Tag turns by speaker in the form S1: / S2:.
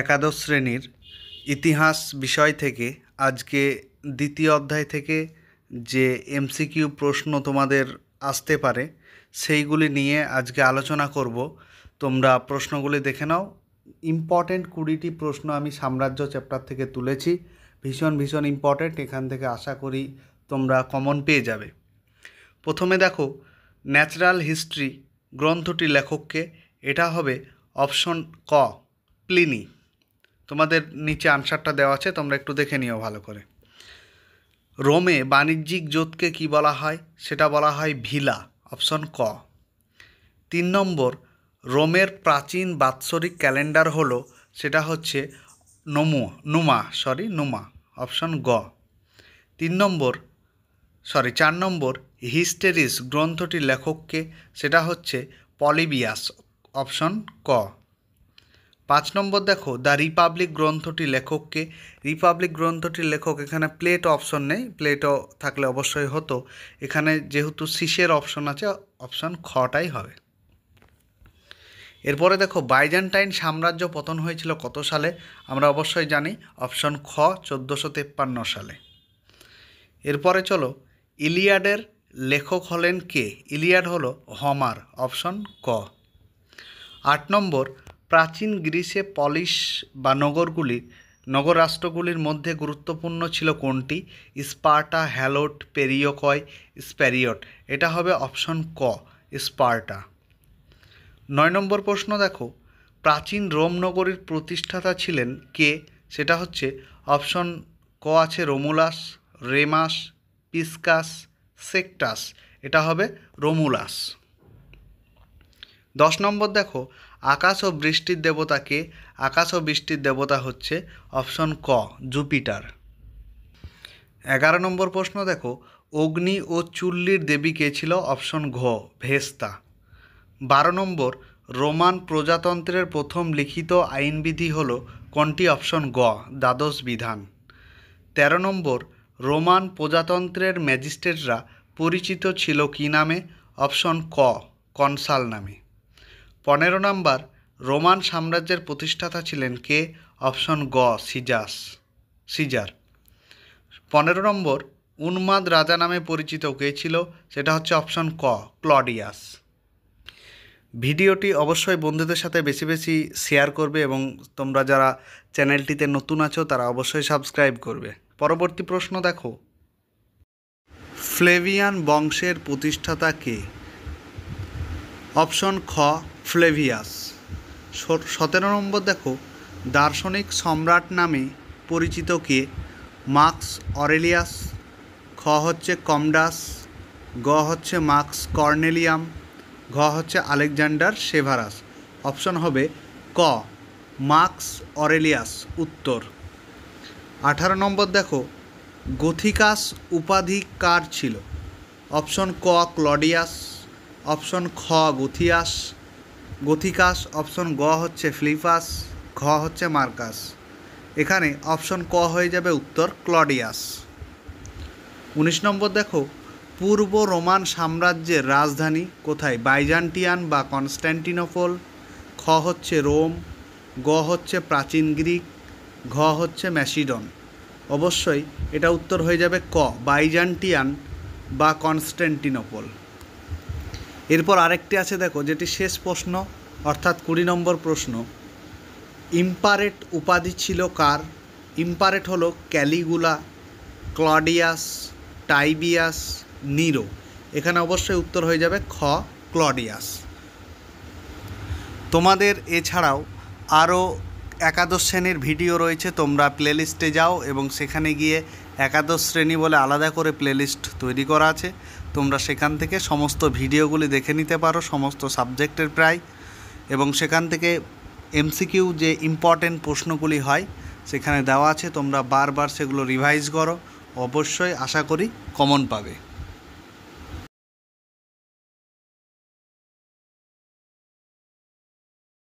S1: একাদশ শ্রেণীর ইতিহাস বিষয় থেকে আজকে দ্বিতীয় অধ্যায় থেকে যে এমসিকিউ প্রশ্ন তোমাদের আসতে পারে সেইগুলি নিয়ে আজকে আলোচনা করব তোমরা প্রশ্নগুলি দেখে নাও ইম্পর্ট্যান্ট কুড়িটি প্রশ্ন আমি সাম্রাজ্য চ্যাপ্টার থেকে তুলেছি ভীষণ ভীষণ ইম্পর্ট্যান্ট এখান থেকে আশা করি তোমরা কমন পেয়ে যাবে প্রথমে দেখো ন্যাচারাল হিস্ট্রি গ্রন্থটি লেখককে এটা হবে অপশন ক প্লিনি তোমাদের নিচে আনসারটা দেওয়া আছে তোমরা একটু দেখে নিও ভালো করে রোমে বাণিজ্যিক জোতকে কি বলা হয় সেটা বলা হয় ভিলা অপশন ক তিন নম্বর রোমের প্রাচীন বাৎসরিক ক্যালেন্ডার হলো সেটা হচ্ছে নমু নুমা সরি নুমা অপশন গ তিন নম্বর সরি চার নম্বর হিস্টেরিস গ্রন্থটির লেখককে সেটা হচ্ছে পলিবিয়াস অপশন ক পাঁচ নম্বর দেখো দ্য রিপাবলিক গ্রন্থটি লেখককে রিপাবলিক গ্রন্থটির লেখক এখানে প্লেট অপশন নেই প্লেটও থাকলে অবশ্যই হতো এখানে যেহেতু শীষের অপশন আছে অপশন খটাই হবে এরপরে দেখো বাইজান্টাইন সাম্রাজ্য পতন হয়েছিল কত সালে আমরা অবশ্যই জানি অপশন খ চোদ্দোশো তেপ্পান্ন সালে এরপরে চলো ইলিয়াডের লেখক হলেন কে ইলিয়াড হলো হমার অপশন ক আট নম্বর প্রাচীন গ্রিসে পলিশ বা নগরগুলি নগর রাষ্ট্রগুলির মধ্যে গুরুত্বপূর্ণ ছিল কোনটি স্পার্টা হ্যালোট পেরিয়কয় স্প্যারিয়ট এটা হবে অপশন ক স্পার্টা নয় নম্বর প্রশ্ন দেখো প্রাচীন রোম নগরীর প্রতিষ্ঠাতা ছিলেন কে সেটা হচ্ছে অপশন ক আছে রোমুলাস রেমাস পিসকাস সেক্টাস এটা হবে রোমুলাস দশ নম্বর দেখো আকাশ ও বৃষ্টির দেবতাকে আকাশ ও বৃষ্টির দেবতা হচ্ছে অপশন ক জুপিটার এগারো নম্বর প্রশ্ন দেখো অগ্নি ও চুল্লির দেবী কে ছিল অপশন ঘ ভেস্তা বারো নম্বর রোমান প্রজাতন্ত্রের প্রথম লিখিত আইনবিধি হল কোনটি অপশন গ দ্বাদশ বিধান ১৩ নম্বর রোমান প্রজাতন্ত্রের ম্যাজিস্ট্রেটরা পরিচিত ছিল কি নামে অপশন ক কনসাল নামে পনেরো নম্বর রোমান সাম্রাজ্যের প্রতিষ্ঠাতা ছিলেন কে অপশন গ সিজাস সিজার পনেরো নম্বর উন্মাদ রাজা নামে পরিচিত কে ছিল সেটা হচ্ছে অপশন ক ক্লডিয়াস ভিডিওটি অবশ্যই বন্ধুদের সাথে বেশি বেশি শেয়ার করবে এবং তোমরা যারা চ্যানেলটিতে নতুন আছো তারা অবশ্যই সাবস্ক্রাইব করবে পরবর্তী প্রশ্ন দেখো ফ্লেভিয়ান বংশের প্রতিষ্ঠাতা কে অপশন খ ফ্লেভিয়াস সতেরো নম্বর দেখো দার্শনিক সম্রাট নামে পরিচিত কে মার্কস অরেলিয়াস খ হচ্ছে কমডাস গ হচ্ছে মার্কস কর্নেলিয়াম ঘ হচ্ছে আলেকজান্ডার সেভারাস অপশন হবে ক মার্কস অরেলিয়াস উত্তর আঠারো নম্বর দেখো গথিকাস উপাধি কার ছিল অপশন ক ক্লডিয়াস অপশন খ গুথিয়াস গথিকাস অপশন গ হচ্ছে ফ্লিপাস ঘ হচ্ছে মার্কাস এখানে অপশন ক হয়ে যাবে উত্তর ক্লডিয়াস উনিশ নম্বর দেখো পূর্ব রোমান সাম্রাজ্যের রাজধানী কোথায় বাইজান্টিয়ান বা কনস্ট্যান্টিনোপল খ হচ্ছে রোম গ হচ্ছে প্রাচীন গ্রিক ঘ হচ্ছে ম্যাসিডন অবশ্যই এটা উত্তর হয়ে যাবে ক বাইজান্টিয়ান বা কনস্ট্যান্টিনোপল এরপর আরেকটি আছে দেখো যেটি শেষ প্রশ্ন অর্থাৎ কুড়ি নম্বর প্রশ্ন ইম্পারেট উপাধি ছিল কার ইম্পারেট হলো ক্যালিগুলা ক্লডিয়াস টাইবিয়াস নিরো এখানে অবশ্যই উত্তর হয়ে যাবে খ ক্লডিয়াস তোমাদের এছাড়াও আরও একাদশ শ্রেণীর ভিডিও রয়েছে তোমরা প্লেলিস্টে যাও এবং সেখানে গিয়ে একাদশ শ্রেণী বলে আলাদা করে প্লেলিস্ট তৈরি করা আছে তোমরা সেখান থেকে সমস্ত ভিডিওগুলি দেখে নিতে পারো সমস্ত সাবজেক্টের প্রায় এবং সেখান থেকে এমসিকিউ যে ইম্পর্টেন্ট প্রশ্নগুলি হয় সেখানে দেওয়া আছে তোমরা বারবার সেগুলো রিভাইজ করো অবশ্যই আশা করি কমন পাবে